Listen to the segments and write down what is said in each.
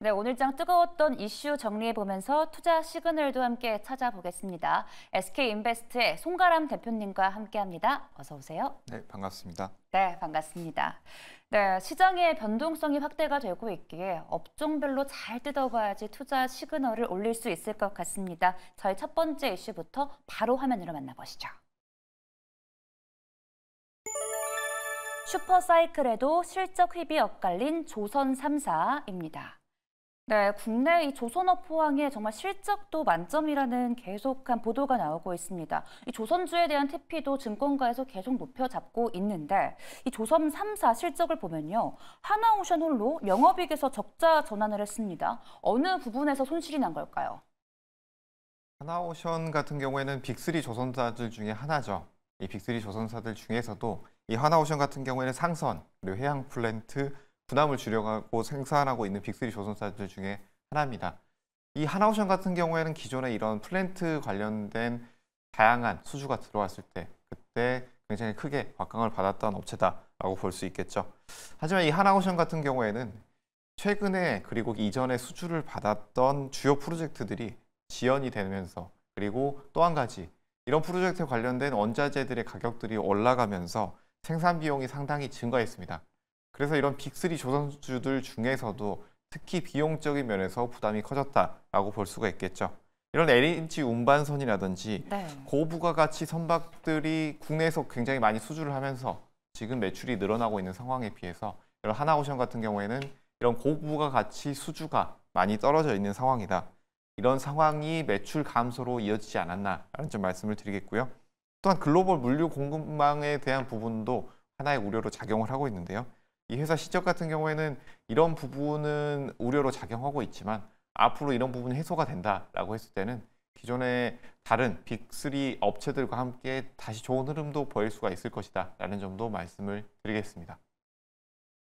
네, 오늘장 뜨거웠던 이슈 정리해보면서 투자 시그널도 함께 찾아보겠습니다. SK인베스트의 송가람 대표님과 함께합니다. 어서 오세요. 네, 반갑습니다. 네, 반갑습니다. 네, 시장의 변동성이 확대가 되고 있기에 업종별로 잘 뜯어봐야지 투자 시그널을 올릴 수 있을 것 같습니다. 저희 첫 번째 이슈부터 바로 화면으로 만나보시죠. 슈퍼사이클에도 실적 휘비 엇갈린 조선 3사입니다. 네, 국내 이 조선업 포항에 정말 실적도 만점이라는 계속한 보도가 나오고 있습니다. 이 조선주에 대한 태피도 증권가에서 계속 높여잡고 있는데 이 조선 3사 실적을 보면요. 하나오션 홀로 영업이익에서 적자 전환을 했습니다. 어느 부분에서 손실이 난 걸까요? 하나오션 같은 경우에는 빅3 조선사들 중에 하나죠. 이 빅3 조선사들 중에서도 이 하나오션 같은 경우에는 상선, 그리고 해양 플랜트, 부담을 줄여가고 생산하고 있는 빅3 조선사들 중에 하나입니다. 이 하나오션 같은 경우에는 기존에 이런 플랜트 관련된 다양한 수주가 들어왔을 때 그때 굉장히 크게 각강을 받았던 업체다라고 볼 수 있겠죠. 하지만 이 하나오션 같은 경우에는 최근에 그리고 이전에 수주를 받았던 주요 프로젝트들이 지연이 되면서 그리고 또 한 가지 이런 프로젝트에 관련된 원자재들의 가격들이 올라가면서 생산 비용이 상당히 증가했습니다. 그래서 이런 빅3 조선주들 중에서도 특히 비용적인 면에서 부담이 커졌다라고 볼 수가 있겠죠. 이런 LNG 운반선이라든지 네. 고부가가치 선박들이 국내에서 굉장히 많이 수주를 하면서 지금 매출이 늘어나고 있는 상황에 비해서 이런 하나오션 같은 경우에는 이런 고부가가치 수주가 많이 떨어져 있는 상황이다. 이런 상황이 매출 감소로 이어지지 않았나라는 좀 말씀을 드리겠고요. 또한 글로벌 물류 공급망에 대한 부분도 하나의 우려로 작용을 하고 있는데요. 이 회사 시적 같은 경우에는 이런 부분은 우려로 작용하고 있지만 앞으로 이런 부분이 해소가 된다라고 했을 때는 기존의 다른 빅3 업체들과 함께 다시 좋은 흐름도 보일 수가 있을 것이다 라는 점도 말씀을 드리겠습니다.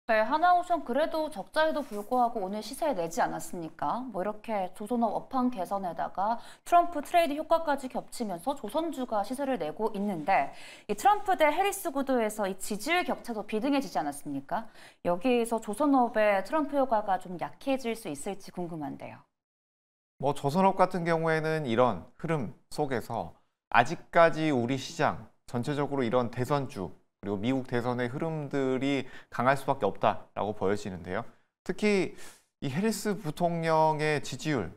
네, 하나우션 그래도 적자에도 불구하고 오늘 시세 에 내지 않았습니까? 뭐 이렇게 조선업 업황 개선에다가 트럼프 트레이드 효과까지 겹치면서 조선주가 시세를 내고 있는데 이 트럼프 대 해리스 구도에서 이 지지율 격차도 비등해지지 않았습니까? 여기에서 조선업의 트럼프 효과가 좀 약해질 수 있을지 궁금한데요. 뭐 조선업 같은 경우에는 이런 흐름 속에서 아직까지 우리 시장 전체적으로 이런 대선주 그리고 미국 대선의 흐름들이 강할 수밖에 없다라고 보여지는데요. 특히 이 해리스 부통령의 지지율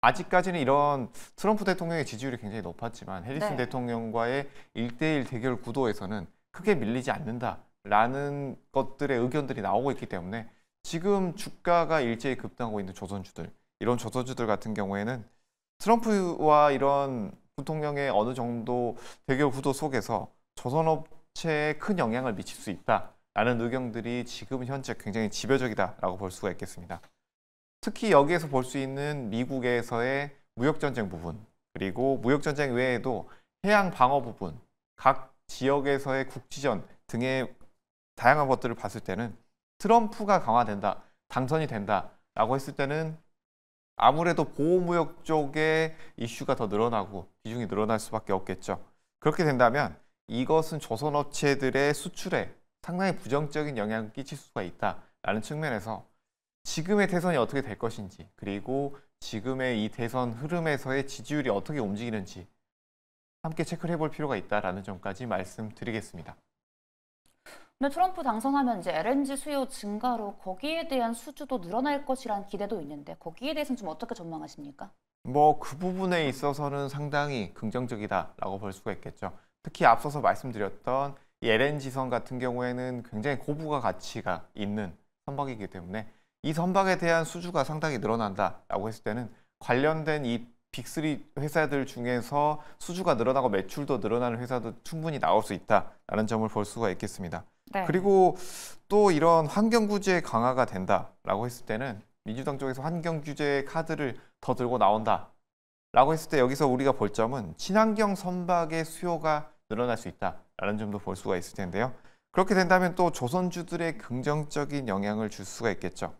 아직까지는 이런 트럼프 대통령의 지지율이 굉장히 높았지만 해리스 네. 대통령과의 일대일 대결 구도에서는 크게 밀리지 않는다라는 것들의 의견들이 나오고 있기 때문에 지금 주가가 일제히 급등하고 있는 조선주들 이런 조선주들 같은 경우에는 트럼프와 이런 부통령의 어느 정도 대결 구도 속에서 조선업체에 큰 영향을 미칠 수 있다라는 의견들이 지금 현재 굉장히 지배적이다라고 볼 수가 있겠습니다. 특히 여기에서 볼 수 있는 미국에서의 무역전쟁 부분 그리고 무역전쟁 외에도 해양 방어 부분 각 지역에서의 국지전 등의 다양한 것들을 봤을 때는 트럼프가 강화된다 당선이 된다라고 했을 때는 아무래도 보호무역 쪽의 이슈가 더 늘어나고 비중이 늘어날 수밖에 없겠죠. 그렇게 된다면 이것은 조선 업체들의 수출에 상당히 부정적인 영향을 끼칠 수가 있다라는 측면에서 지금의 대선이 어떻게 될 것인지 그리고 지금의 이 대선 흐름에서의 지지율이 어떻게 움직이는지 함께 체크를 해볼 필요가 있다라는 점까지 말씀드리겠습니다. 네, 트럼프 당선하면 이제 LNG 수요 증가로 거기에 대한 수주도 늘어날 것이란 기대도 있는데 거기에 대해서는 좀 어떻게 전망하십니까? 뭐 그 부분에 있어서는 상당히 긍정적이다라고 볼 수가 있겠죠. 특히 앞서서 말씀드렸던 이 LNG선 같은 경우에는 굉장히 고부가 가치가 있는 선박이기 때문에 이 선박에 대한 수주가 상당히 늘어난다라고 했을 때는 관련된 이 빅3 회사들 중에서 수주가 늘어나고 매출도 늘어나는 회사도 충분히 나올 수 있다라는 점을 볼 수가 있겠습니다. 네. 그리고 또 이런 환경 규제 강화가 된다라고 했을 때는 민주당 쪽에서 환경 규제 카드를 더 들고 나온다라고 했을 때 여기서 우리가 볼 점은 친환경 선박의 수요가 늘어날 수 있다라는 점도 볼 수가 있을 텐데요. 그렇게 된다면 또 조선주들의 긍정적인 영향을 줄 수가 있겠죠.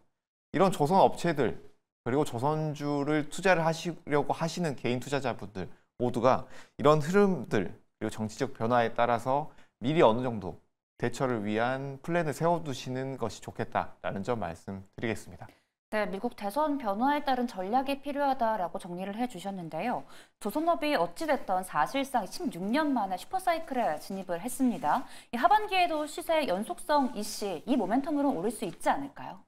이런 조선 업체들 그리고 조선주를 투자를 하시려고 하시는 개인 투자자분들 모두가 이런 흐름들 그리고 정치적 변화에 따라서 미리 어느 정도 대처를 위한 플랜을 세워두시는 것이 좋겠다라는 점 말씀드리겠습니다. 네, 미국 대선 변화에 따른 전략이 필요하다라고 정리를 해주셨는데요. 조선업이 어찌됐던 사실상 16년 만에 슈퍼사이클에 진입을 했습니다. 이 하반기에도 시세 연속성 이씨이 모멘텀으로 오를 수 있지 않을까요?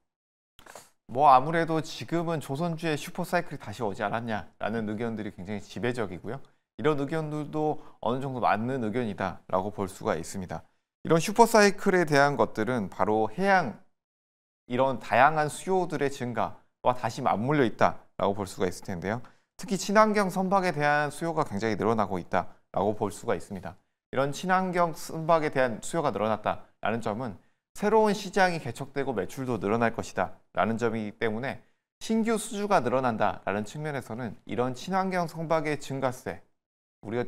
뭐 아무래도 지금은 조선주의 슈퍼사이클이 다시 오지 않았냐라는 의견들이 굉장히 지배적이고요. 이런 의견들도 어느 정도 맞는 의견이다라고 볼 수가 있습니다. 이런 슈퍼사이클에 대한 것들은 바로 해양 이런 다양한 수요들의 증가와 다시 맞물려 있다라고 볼 수가 있을 텐데요. 특히 친환경 선박에 대한 수요가 굉장히 늘어나고 있다라고 볼 수가 있습니다. 이런 친환경 선박에 대한 수요가 늘어났다라는 점은 새로운 시장이 개척되고 매출도 늘어날 것이다 라는 점이기 때문에 신규 수주가 늘어난다 라는 측면에서는 이런 친환경 선박의 증가세 우리가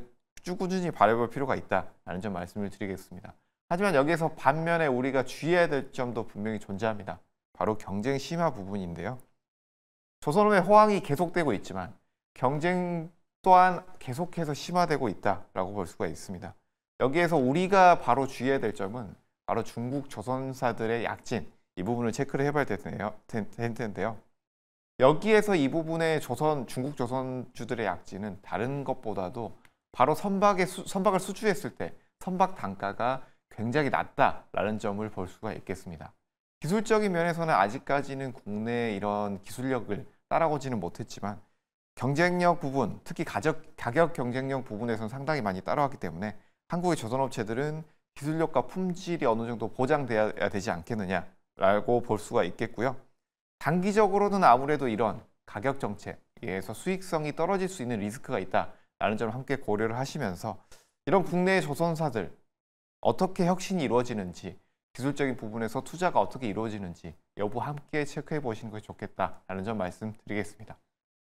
꾸준히 바라볼 필요가 있다 라는 점 말씀을 드리겠습니다. 하지만 여기에서 반면에 우리가 주의해야 될 점도 분명히 존재합니다. 바로 경쟁 심화 부분인데요. 조선업의 호황이 계속되고 있지만 경쟁 또한 계속해서 심화되고 있다라고 볼 수가 있습니다. 여기에서 우리가 바로 주의해야 될 점은 바로 중국 조선사들의 약진 이 부분을 체크를 해봐야 되네요. 될 텐데요. 여기에서 이 부분의 조선 중국 조선주들의 약진은 다른 것보다도 바로 선박의 수, 선박을 수주했을 때 선박 단가가 굉장히 낮다라는 점을 볼 수가 있겠습니다. 기술적인 면에서는 아직까지는 국내 이런 기술력을 따라오지는 못했지만 경쟁력 부분, 특히 가격, 가격 경쟁력 부분에서는 상당히 많이 따라왔기 때문에 한국의 조선업체들은 기술력과 품질이 어느 정도 보장돼야 되지 않겠느냐라고 볼 수가 있겠고요. 단기적으로는 아무래도 이런 가격 정책에서 수익성이 떨어질 수 있는 리스크가 있다라는 점을 함께 고려를 하시면서 이런 국내의 조선사들 어떻게 혁신이 이루어지는지 기술적인 부분에서 투자가 어떻게 이루어지는지 여부 함께 체크해 보시는 것이 좋겠다라는 점 말씀드리겠습니다.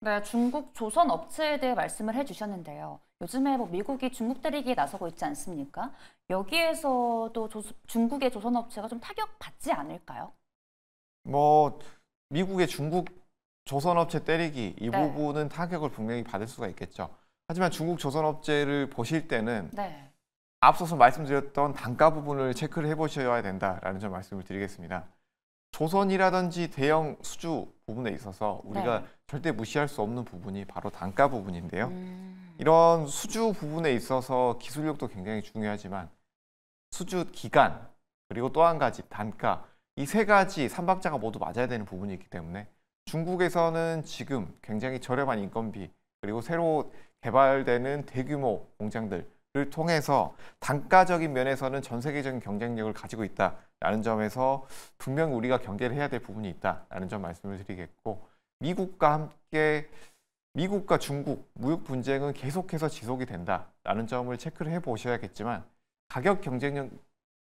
네, 중국 조선 업체에 대해 말씀을 해주셨는데요. 요즘에 뭐 미국이 중국 때리기에 나서고 있지 않습니까? 여기에서도 조, 중국의 조선 업체가 좀 타격받지 않을까요? 뭐 미국의 중국 조선 업체 때리기 이 네. 부분은 타격을 분명히 받을 수가 있겠죠. 하지만 중국 조선 업체를 보실 때는 네. 앞서서 말씀드렸던 단가 부분을 체크를 해보셔야 된다라는 점 말씀을 드리겠습니다. 조선이라든지 대형 수주 부분에 있어서 우리가 네. 절대 무시할 수 없는 부분이 바로 단가 부분인데요. 음. 이런 수주 부분에 있어서 기술력도 굉장히 중요하지만 수주 기간 그리고 또 한 가지 단가 이 세 가지 삼박자가 모두 맞아야 되는 부분이 있기 때문에 중국에서는 지금 굉장히 저렴한 인건비 그리고 새로 개발되는 대규모 공장들 를 통해서 단가적인 면에서는 전 세계적인 경쟁력을 가지고 있다라는 점에서 분명히 우리가 경계를 해야 될 부분이 있다라는 점 말씀을 드리겠고 미국과 함께 미국과 중국 무역 분쟁은 계속해서 지속이 된다라는 점을 체크를 해 보셔야겠지만 가격 경쟁력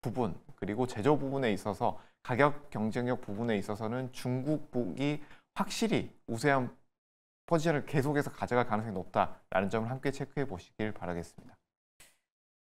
부분 그리고 제조 부분에 있어서 가격 경쟁력 부분에 있어서는 중국이 확실히 우세한 포지션을 계속해서 가져갈 가능성이 높다라는 점을 함께 체크해 보시길 바라겠습니다.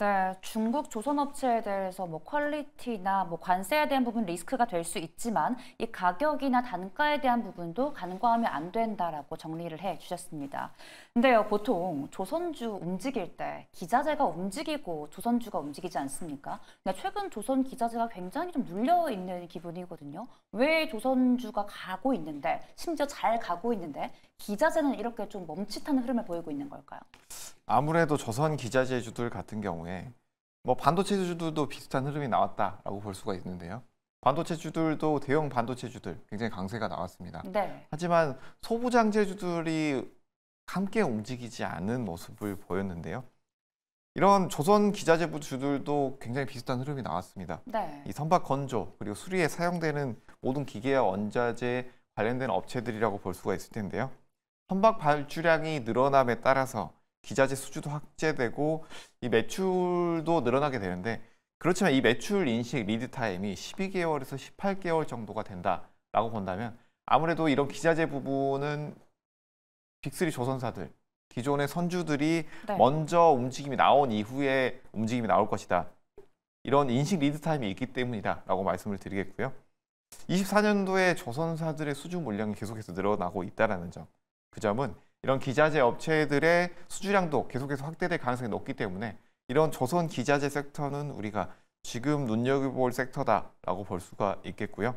네, 중국 조선업체에 대해서 뭐 퀄리티나 뭐 관세에 대한 부분 리스크가 될 수 있지만 이 가격이나 단가에 대한 부분도 간과하면 안 된다라고 정리를 해 주셨습니다. 근데요, 보통 조선주 움직일 때 기자재가 움직이고 조선주가 움직이지 않습니까? 근 최근 조선 기자재가 굉장히 좀 눌려 있는 기분이거든요. 왜 조선주가 가고 있는데, 심지어 잘 가고 있는데 기자재는 이렇게 좀 멈칫하는 흐름을 보이고 있는 걸까요? 아무래도 조선 기자재주들 같은 경우에 뭐 반도체주들도 비슷한 흐름이 나왔다라고 볼 수가 있는데요. 반도체주들도 대형 반도체주들 굉장히 강세가 나왔습니다. 네. 하지만 소부장제주들이 함께 움직이지 않은 모습을 보였는데요. 이런 조선 기자재부 주들도 굉장히 비슷한 흐름이 나왔습니다. 네. 이 선박 건조 그리고 수리에 사용되는 모든 기계와 원자재 관련된 업체들이라고 볼 수가 있을 텐데요. 선박 발주량이 늘어남에 따라서 기자재 수주도 확대되고 이 매출도 늘어나게 되는데 그렇지만 이 매출 인식 리드 타임이 12개월에서 18개월 정도가 된다라고 본다면 아무래도 이런 기자재 부분은 빅리 조선사들 기존의 선주들이 네. 먼저 움직임이 나온 이후에 움직임이 나올 것이다. 이런 인식 리드 타임이 있기 때문이다라고 말씀을 드리겠고요. 24년도에 조선사들의 수주 물량이 계속해서 늘어나고 있다라는 점. 그 점은 이런 기자재 업체들의 수주량도 계속해서 확대될 가능성이 높기 때문에 이런 조선 기자재 섹터는 우리가 지금 눈여겨볼 섹터다라고 볼 수가 있겠고요.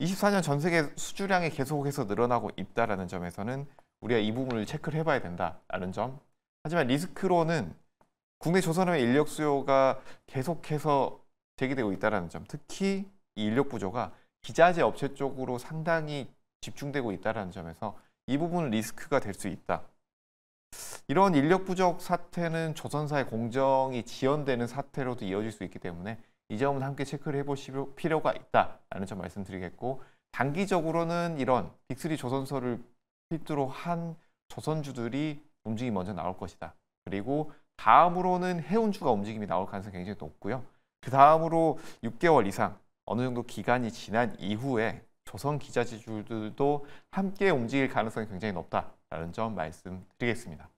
24년 전 세계 수주량이 계속해서 늘어나고 있다라는 점에서는 우리가 이 부분을 체크를 해봐야 된다라는 점. 하지만 리스크로는 국내 조선업의 인력 수요가 계속해서 제기되고 있다는 라 점. 특히 이 인력 구조가 기자재 업체 쪽으로 상당히 집중되고 있다는 라 점에서 이 부분은 리스크가 될 수 있다. 이런 인력 부족 사태는 조선사의 공정이 지연되는 사태로도 이어질 수 있기 때문에 이 점은 함께 체크를 해보실 필요가 있다라는 점 말씀드리겠고 단기적으로는 이런 빅리 조선소를 필두로 한 조선주들이 움직임이 먼저 나올 것이다. 그리고 다음으로는 해운주가 움직임이 나올 가능성이 굉장히 높고요. 그 다음으로 6개월 이상 어느 정도 기간이 지난 이후에 조선 기자 지주들도 함께 움직일 가능성이 굉장히 높다라는 점 말씀드리겠습니다.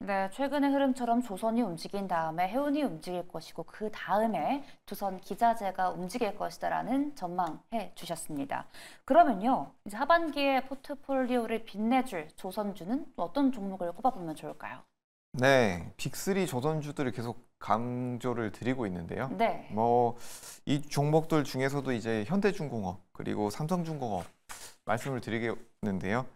네, 최근의 흐름처럼 조선이 움직인 다음에 해운이 움직일 것이고 그 다음에 조선 기자재가 움직일 것이다라는 전망해 주셨습니다. 그러면요, 이제 하반기에 포트폴리오를 빛내줄 조선주는 어떤 종목을 꼽아보면 좋을까요? 네, 빅3 조선주들을 계속 강조를 드리고 있는데요. 네. 뭐이 종목들 중에서도 이제 현대중공업 그리고 삼성중공업 말씀을 드리겠는데요.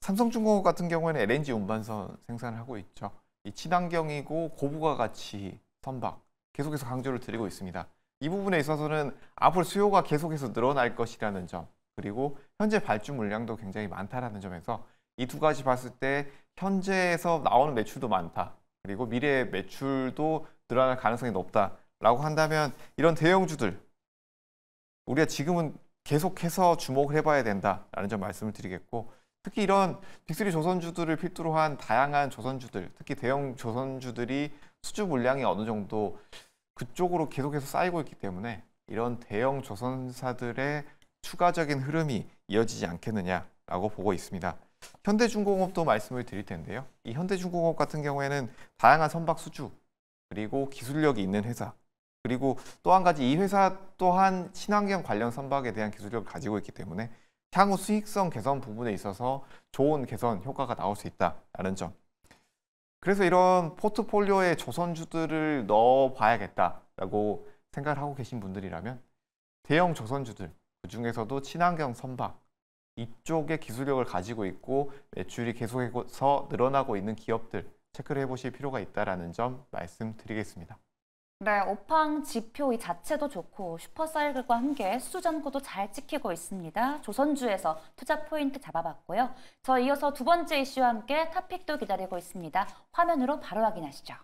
삼성중공업 같은 경우에는 LNG 운반선 생산을 하고 있죠. 이 친환경이고 고부가 가치 선박 계속해서 강조를 드리고 있습니다. 이 부분에 있어서는 앞으로 수요가 계속해서 늘어날 것이라는 점 그리고 현재 발주 물량도 굉장히 많다라는 점에서 이 두 가지 봤을 때 현재에서 나오는 매출도 많다. 그리고 미래 매출도 늘어날 가능성이 높다라고 한다면 이런 대형주들 우리가 지금은 계속해서 주목을 해봐야 된다라는 점 말씀을 드리겠고 특히 이런 빅리 조선주들을 필두로 한 다양한 조선주들 특히 대형 조선주들이 수주 물량이 어느 정도 그쪽으로 계속해서 쌓이고 있기 때문에 이런 대형 조선사들의 추가적인 흐름이 이어지지 않겠느냐라고 보고 있습니다. 현대중공업도 말씀을 드릴 텐데요. 이 현대중공업 같은 경우에는 다양한 선박 수주 그리고 기술력이 있는 회사 그리고 또 한 가지 이 회사 또한 친환경 관련 선박에 대한 기술력을 가지고 있기 때문에 향후 수익성 개선 부분에 있어서 좋은 개선 효과가 나올 수 있다라는 점. 그래서 이런 포트폴리오에 조선주들을 넣어봐야겠다라고 생각을 하고 계신 분들이라면 대형 조선주들 그 중에서도 친환경 선박 이쪽에 기술력을 가지고 있고 매출이 계속해서 늘어나고 있는 기업들 체크를 해보실 필요가 있다는 라점 말씀드리겠습니다. 네, 오팡 지표 이 자체도 좋고 슈퍼사이클과 함께 수전고도 잘 찍히고 있습니다. 조선주에서 투자 포인트 잡아봤고요. 저 이어서 두 번째 이슈와 함께 탑픽도 기다리고 있습니다. 화면으로 바로 확인하시죠.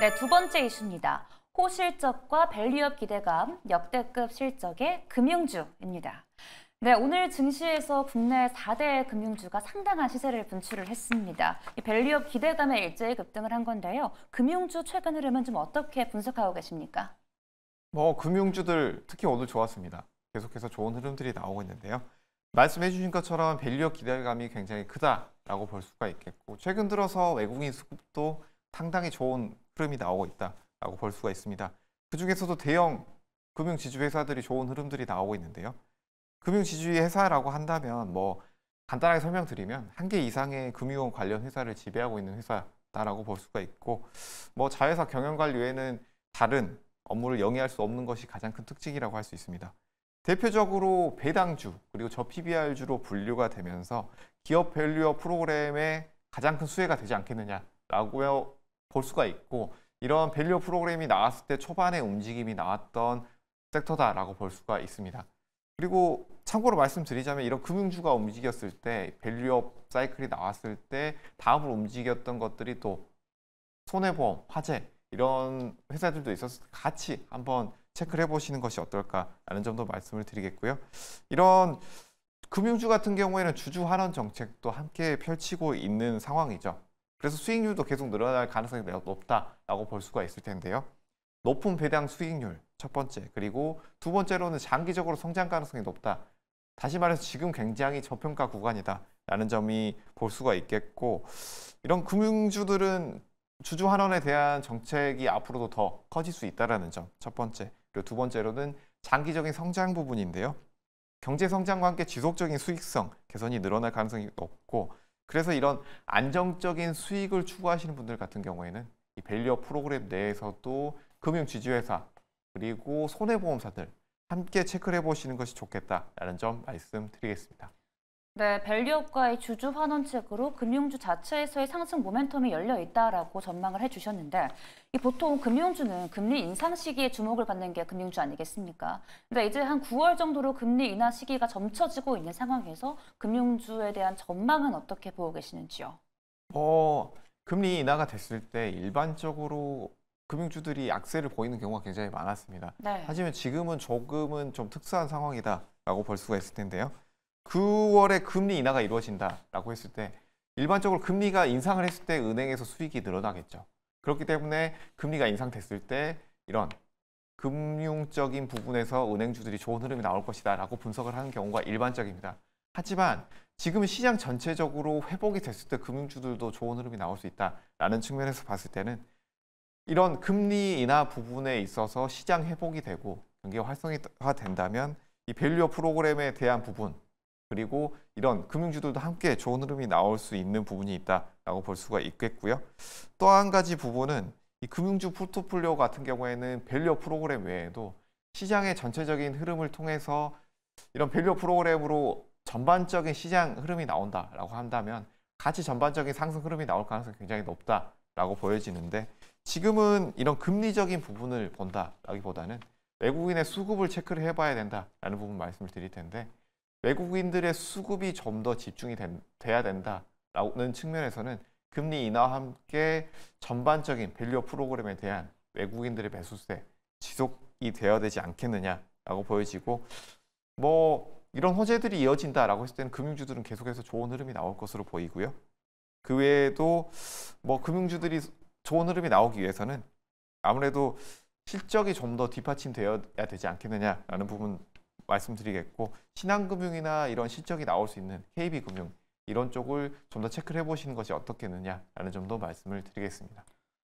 네, 두 번째 이슈입니다. 호실적과 밸류업 기대감, 역대급 실적의 금융주입니다. 네, 오늘 증시에서 국내 4대 금융주가 상당한 시세를 분출을 했습니다. 이 밸류업 기대감에 일제히 급등을 한 건데요. 금융주 최근 흐름은 좀 어떻게 분석하고 계십니까? 뭐 금융주들 특히 오늘 좋았습니다. 계속해서 좋은 흐름들이 나오고 있는데요. 말씀해 주신 것처럼 밸류업 기대감이 굉장히 크다라고 볼 수가 있겠고 최근 들어서 외국인 수급도 상당히 좋은 흐름이 나오고 있다라고 볼 수가 있습니다. 그중에서도 대형 금융 지주 회사들이 좋은 흐름들이 나오고 있는데요. 금융지주의 회사라고 한다면 뭐 간단하게 설명드리면 한 개 이상의 금융 관련 회사를 지배하고 있는 회사다라고 볼 수가 있고 뭐 자회사 경영관 료에는 다른 업무를 영위할 수 없는 것이 가장 큰 특징이라고 할 수 있습니다. 대표적으로 배당주 그리고 저 PBR주로 분류가 되면서 기업 밸류어 프로그램의 가장 큰 수혜가 되지 않겠느냐라고 볼 수가 있고 이런 밸류어 프로그램이 나왔을 때초반에 움직임이 나왔던 섹터다라고 볼 수가 있습니다. 그리고 참고로 말씀드리자면 이런 금융주가 움직였을 때 밸류업 사이클이 나왔을 때 다음으로 움직였던 것들이 또 손해보험, 화재 이런 회사들도 있어서 같이 한번 체크를 해보시는 것이 어떨까라는 점도 말씀을 드리겠고요. 이런 금융주 같은 경우에는 주주 환원 정책도 함께 펼치고 있는 상황이죠. 그래서 수익률도 계속 늘어날 가능성이 매우 높다라고 볼 수가 있을 텐데요. 높은 배당 수익률 첫 번째 그리고 두 번째로는 장기적으로 성장 가능성이 높다. 다시 말해서 지금 굉장히 저평가 구간이다 라는 점이 볼 수가 있겠고 이런 금융주들은 주주 환원에 대한 정책이 앞으로도 더 커질 수 있다는 점 첫 번째 그리고 두 번째로는 장기적인 성장 부분인데요. 경제 성장과 함께 지속적인 수익성 개선이 늘어날 가능성이 높고 그래서 이런 안정적인 수익을 추구하시는 분들 같은 경우에는 이 밸리어 프로그램 내에서도 금융 지주회사 그리고 손해보험사들 함께 체크를 해보시는 것이 좋겠다라는 점 말씀드리겠습니다. 네, 밸류업과의 주주 환원책으로 금융주 자체에서의 상승 모멘텀이 열려 있다라고 전망을 해주셨는데 보통 금융주는 금리 인상 시기에 주목을 받는 게 금융주 아니겠습니까? 근데 이제 한 9월 정도로 금리 인하 시기가 점쳐지고 있는 상황에서 금융주에 대한 전망은 어떻게 보고 계시는지요? 어, 금리 인하가 됐을 때 일반적으로 금융주들이 약세를 보이는 경우가 굉장히 많았습니다. 네. 하지만 지금은 조금은 좀 특수한 상황이다라고 볼 수가 있을 텐데요. 9월에 금리 인하가 이루어진다라고 했을 때 일반적으로 금리가 인상을 했을 때 은행에서 수익이 늘어나겠죠. 그렇기 때문에 금리가 인상됐을 때 이런 금융적인 부분에서 은행주들이 좋은 흐름이 나올 것이다 라고 분석을 하는 경우가 일반적입니다. 하지만 지금 시장 전체적으로 회복이 됐을 때 금융주들도 좋은 흐름이 나올 수 있다라는 측면에서 봤을 때는 이런 금리 인하 부분에 있어서 시장 회복이 되고 경기 활성화 된다면 이 밸류어 프로그램에 대한 부분 그리고 이런 금융주들도 함께 좋은 흐름이 나올 수 있는 부분이 있다라고 볼 수가 있겠고요. 또 한 가지 부분은 이 금융주 포트폴리오 같은 경우에는 밸류어 프로그램 외에도 시장의 전체적인 흐름을 통해서 이런 밸류어 프로그램으로 전반적인 시장 흐름이 나온다라고 한다면 같이 전반적인 상승 흐름이 나올 가능성이 굉장히 높다라고 보여지는데 지금은 이런 금리적인 부분을 본다라기보다는 외국인의 수급을 체크를 해봐야 된다라는 부분 말씀을 드릴 텐데 외국인들의 수급이 좀 더 집중이 된, 돼야 된다라는 측면에서는 금리 인하와 함께 전반적인 밸류 프로그램에 대한 외국인들의 매수세 지속이 되어야 되지 않겠느냐라고 보여지고 뭐 이런 호재들이 이어진다라고 했을 때는 금융주들은 계속해서 좋은 흐름이 나올 것으로 보이고요. 그 외에도 뭐 금융주들이 좋은 흐름이 나오기 위해서는 아무래도 실적이 좀 더 뒷받침되어야 되지 않겠느냐라는 부분 말씀드리겠고 신한금융이나 이런 실적이 나올 수 있는 KB금융 이런 쪽을 좀 더 체크를 해보시는 것이 어떻겠느냐라는 점도 말씀을 드리겠습니다.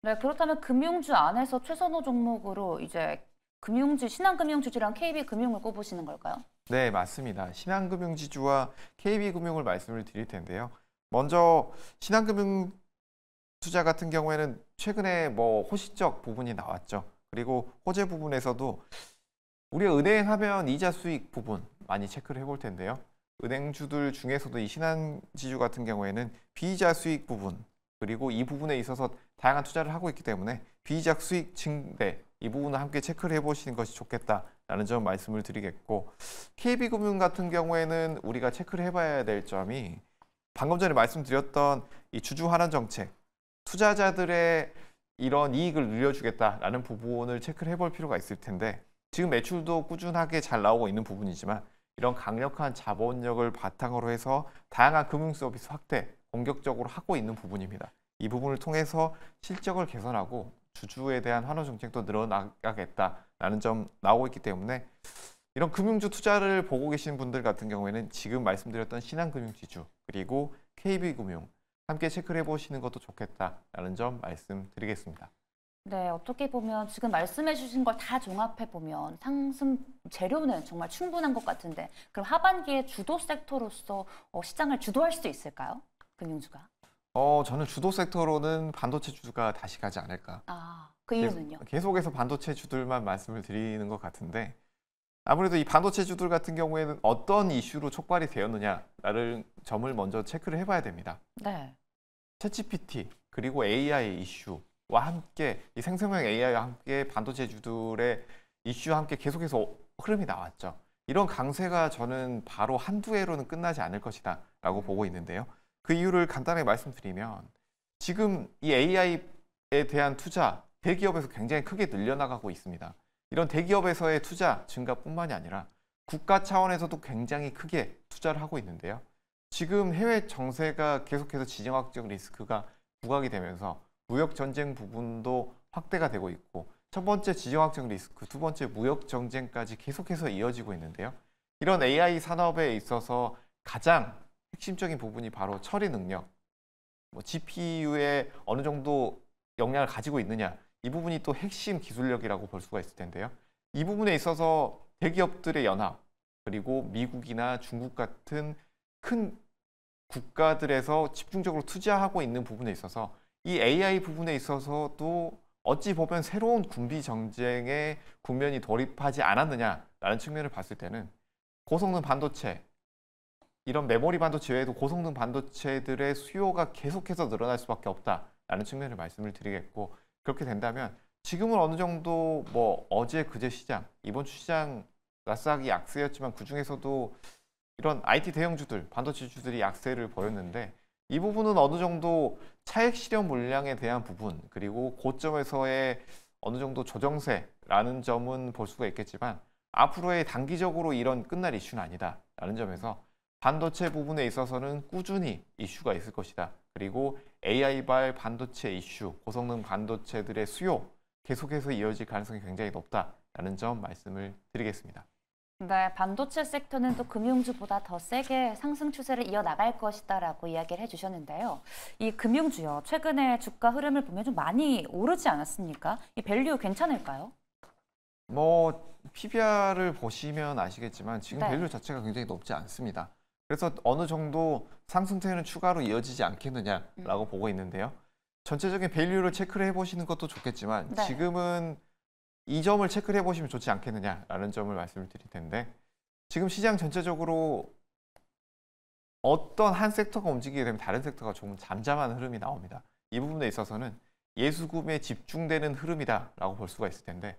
네, 그렇다면 금융주 안에서 최선호 종목으로 이제 금융주, 신한금융주주랑 KB금융을 꼽으시는 걸까요? 네, 맞습니다. 신한금융지주와 KB금융을 말씀을 드릴 텐데요. 먼저 신한금융 투자 같은 경우에는 최근에 뭐 호시적 부분이 나왔죠. 그리고 호재 부분에서도 우리 은행 하면 이자 수익 부분 많이 체크를 해볼 텐데요. 은행주들 중에서도 이 신한지주 같은 경우에는 비이자 수익 부분 그리고 이 부분에 있어서 다양한 투자를 하고 있기 때문에 비이자 수익 증대 이 부분을 함께 체크를 해보시는 것이 좋겠다라는 점 말씀을 드리겠고 KB금융 같은 경우에는 우리가 체크를 해봐야 될 점이 방금 전에 말씀드렸던 이 주주 환원 정책 투자자들의 이런 이익을 늘려주겠다라는 부분을 체크를 해볼 필요가 있을 텐데 지금 매출도 꾸준하게 잘 나오고 있는 부분이지만 이런 강력한 자본력을 바탕으로 해서 다양한 금융 서비스 확대 공격적으로 하고 있는 부분입니다. 이 부분을 통해서 실적을 개선하고 주주에 대한 환호 정책도 늘어나겠다라는 점 나오고 있기 때문에 이런 금융주 투자를 보고 계신 분들 같은 경우에는 지금 말씀드렸던 신한금융지주 그리고 KB금융 함께 체크를 해보시는 것도 좋겠다라는 점 말씀드리겠습니다. 네, 어떻게 보면 지금 말씀해 주신 걸 다 종합해 보면 상승 재료는 정말 충분한 것 같은데 그럼 하반기에 주도 섹터로서 어, 시장을 주도할 수 있을까요? 금융주가? 어, 저는 주도 섹터로는 반도체 주가 다시 가지 않을까. 아, 그 이유는요? 계속, 해서 반도체 주들만 말씀을 드리는 것 같은데 아무래도 이 반도체 주들 같은 경우에는 어떤 이슈로 촉발이 되었느냐를 점을 먼저 체크를 해봐야 됩니다. 네. 챗GPT 그리고 AI 이슈와 함께 이 생성형 AI와 함께 반도체 주들의 이슈와 함께 계속해서 흐름이 나왔죠. 이런 강세가 저는 바로 한두 해로는 끝나지 않을 것이다 라고 음. 보고 있는데요. 그 이유를 간단하게 말씀드리면 지금 이 AI에 대한 투자 대기업에서 굉장히 크게 늘려나가고 있습니다. 이런 대기업에서의 투자 증가뿐만이 아니라 국가 차원에서도 굉장히 크게 투자를 하고 있는데요. 지금 해외 정세가 계속해서 지정학적 리스크가 부각이 되면서 무역 전쟁 부분도 확대가 되고 있고 첫 번째 지정학적 리스크, 두 번째 무역 전쟁까지 계속해서 이어지고 있는데요. 이런 AI 산업에 있어서 가장 핵심적인 부분이 바로 처리 능력, 뭐 GPU에 어느 정도 역량을 가지고 있느냐 이 부분이 또 핵심 기술력이라고 볼 수가 있을 텐데요. 이 부분에 있어서 대기업들의 연합 그리고 미국이나 중국 같은 큰 국가들에서 집중적으로 투자하고 있는 부분에 있어서 이 AI 부분에 있어서도 어찌 보면 새로운 군비 정쟁의 국면이 돌입하지 않았느냐라는 측면을 봤을 때는 고성능 반도체 이런 메모리 반도체 외에도 고성능 반도체들의 수요가 계속해서 늘어날 수밖에 없다라는 측면을 말씀을 드리겠고 그렇게 된다면 지금은 어느 정도 뭐 어제 그제 시장 이번 주 시장 나스닥이 약세였지만 그 중에서도 이런 IT 대형주들, 반도체주들이 약세를 보였는데 이 부분은 어느 정도 차익 실현 물량에 대한 부분 그리고 고점에서의 어느 정도 조정세라는 점은 볼 수가 있겠지만 앞으로의 단기적으로 이런 끝날 이슈는 아니다라는 점에서 반도체 부분에 있어서는 꾸준히 이슈가 있을 것이다. 그리고 AI발 반도체 이슈, 고성능 반도체들의 수요 계속해서 이어질 가능성이 굉장히 높다라는 점 말씀을 드리겠습니다. 네, 반도체 섹터는 또 금융주보다 더 세게 상승 추세를 이어나갈 것이다라고 이야기를 해주셨는데요. 이 금융주요, 최근에 주가 흐름을 보면 좀 많이 오르지 않았습니까? 이 밸류 괜찮을까요? 뭐 PBR을 보시면 아시겠지만 지금 네. 밸류 자체가 굉장히 높지 않습니다. 그래서 어느 정도 상승세는 추가로 이어지지 않겠느냐라고 음. 보고 있는데요. 전체적인 밸류를 체크를 해보시는 것도 좋겠지만 네. 지금은 이 점을 체크를 해보시면 좋지 않겠느냐라는 점을 말씀을 드릴 텐데 지금 시장 전체적으로 어떤 한 섹터가 움직이게 되면 다른 섹터가 조금 잠잠한 흐름이 나옵니다. 이 부분에 있어서는 예수금에 집중되는 흐름이다라고 볼 수가 있을 텐데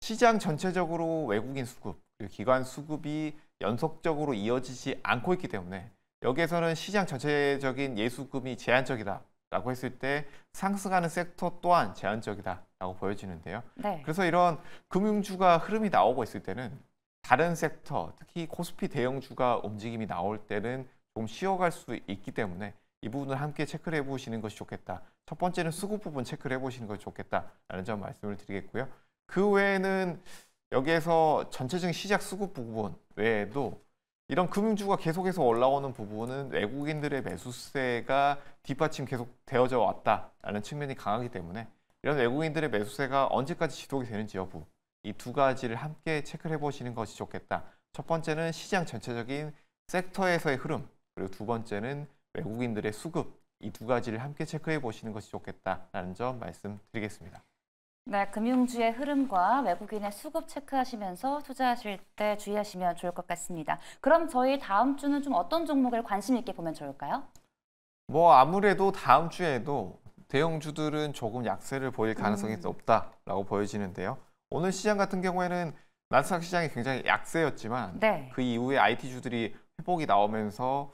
시장 전체적으로 외국인 수급 그리고 기관 수급이 연속적으로 이어지지 않고 있기 때문에 여기에서는 시장 전체적인 예수금이 제한적이다라고 했을 때 상승하는 섹터 또한 제한적이다. 라고 보여지는데요. 네. 그래서 이런 금융주가 흐름이 나오고 있을 때는 다른 섹터, 특히 코스피 대형주가 움직임이 나올 때는 조금 쉬어갈 수 있기 때문에 이 부분을 함께 체크를 해보시는 것이 좋겠다. 첫 번째는 수급 부분 체크를 해보시는 것이 좋겠다라는 점 말씀을 드리겠고요. 그 외에는 여기에서 전체적인 시작 수급 부분 외에도 이런 금융주가 계속해서 올라오는 부분은 외국인들의 매수세가 뒷받침 계속 되어져 왔다라는 측면이 강하기 때문에 이런 외국인들의 매수세가 언제까지 지속이 되는지 여부 이 두 가지를 함께 체크를 해보시는 것이 좋겠다. 첫 번째는 시장 전체적인 섹터에서의 흐름 그리고 두 번째는 외국인들의 수급 이 두 가지를 함께 체크해 보시는 것이 좋겠다라는 점 말씀드리겠습니다. 네, 금융주의 흐름과 외국인의 수급 체크하시면서 투자하실 때 주의하시면 좋을 것 같습니다. 그럼 저희 다음 주는 좀 어떤 종목을 관심 있게 보면 좋을까요? 뭐 아무래도 다음 주에도 대형주들은 조금 약세를 보일 가능성이 음. 높다라고 보여지는데요. 오늘 시장 같은 경우에는 나스닥 시장이 굉장히 약세였지만 네. 그 이후에 IT주들이 회복이 나오면서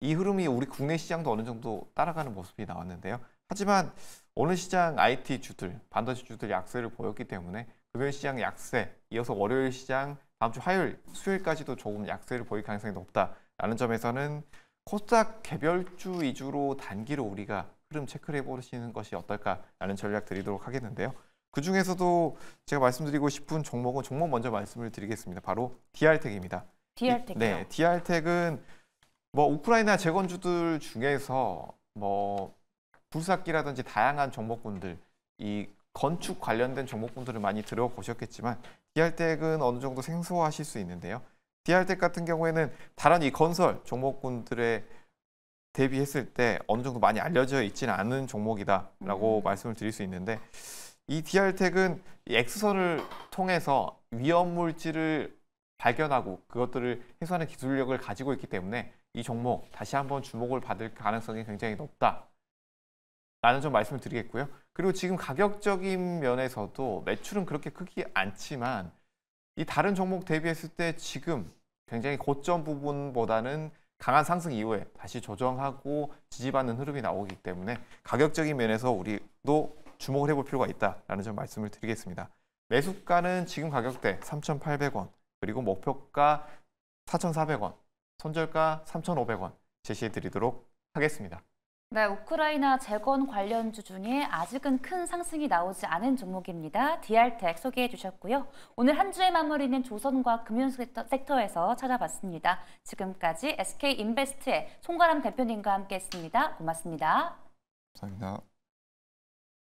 이 흐름이 우리 국내 시장도 어느 정도 따라가는 모습이 나왔는데요. 하지만 오늘 시장 IT주들, 반도체주들 약세를 보였기 때문에 금요일 시장 약세, 이어서 월요일 시장, 다음 주 화요일, 수요일까지도 조금 약세를 보일 가능성이 높다라는 점에서는 코스닥 개별주 위주로 단기로 우리가 흐름 체크를 해보시는 것이 어떨까라는 전략 드리도록 하겠는데요. 그 중에서도 제가 말씀드리고 싶은 종목은 종목 먼저 말씀을 드리겠습니다. 바로 DR텍입니다. d r 텍 네, DR텍은 뭐 우크라이나 재건주들 중에서 뭐불사기라든지 다양한 종목군들 이 건축 관련된 종목군들을 많이 들어보셨겠지만 DR텍은 어느 정도 생소하실 수 있는데요. 디알텍 같은 경우에는 다른 이 건설 종목군들에 대비했을 때 어느 정도 많이 알려져 있지는 않은 종목이다라고 음. 말씀을 드릴 수 있는데 이 디알텍은 엑스선을 통해서 위험 물질을 발견하고 그것들을 해소하는 기술력을 가지고 있기 때문에 이 종목 다시 한번 주목을 받을 가능성이 굉장히 높다. 라는 좀 말씀을 드리겠고요. 그리고 지금 가격적인 면에서도 매출은 그렇게 크지 않지만 이 다른 종목 대비했을 때 지금 굉장히 고점 부분보다는 강한 상승 이후에 다시 조정하고 지지받는 흐름이 나오기 때문에 가격적인 면에서 우리도 주목을 해볼 필요가 있다라는 점 말씀을 드리겠습니다. 매수가는 지금 가격대 3,800원 그리고 목표가 4,400원, 손절가 3,500원 제시해 드리도록 하겠습니다. 네, 우크라이나 재건 관련주 중에 아직은 큰 상승이 나오지 않은 종목입니다. 디알텍 소개해 주셨고요. 오늘 한 주의 마무리는 조선과 금융섹터에서 찾아봤습니다. 지금까지 SK인베스트의 송가람 대표님과 함께했습니다. 고맙습니다. 감사합니다.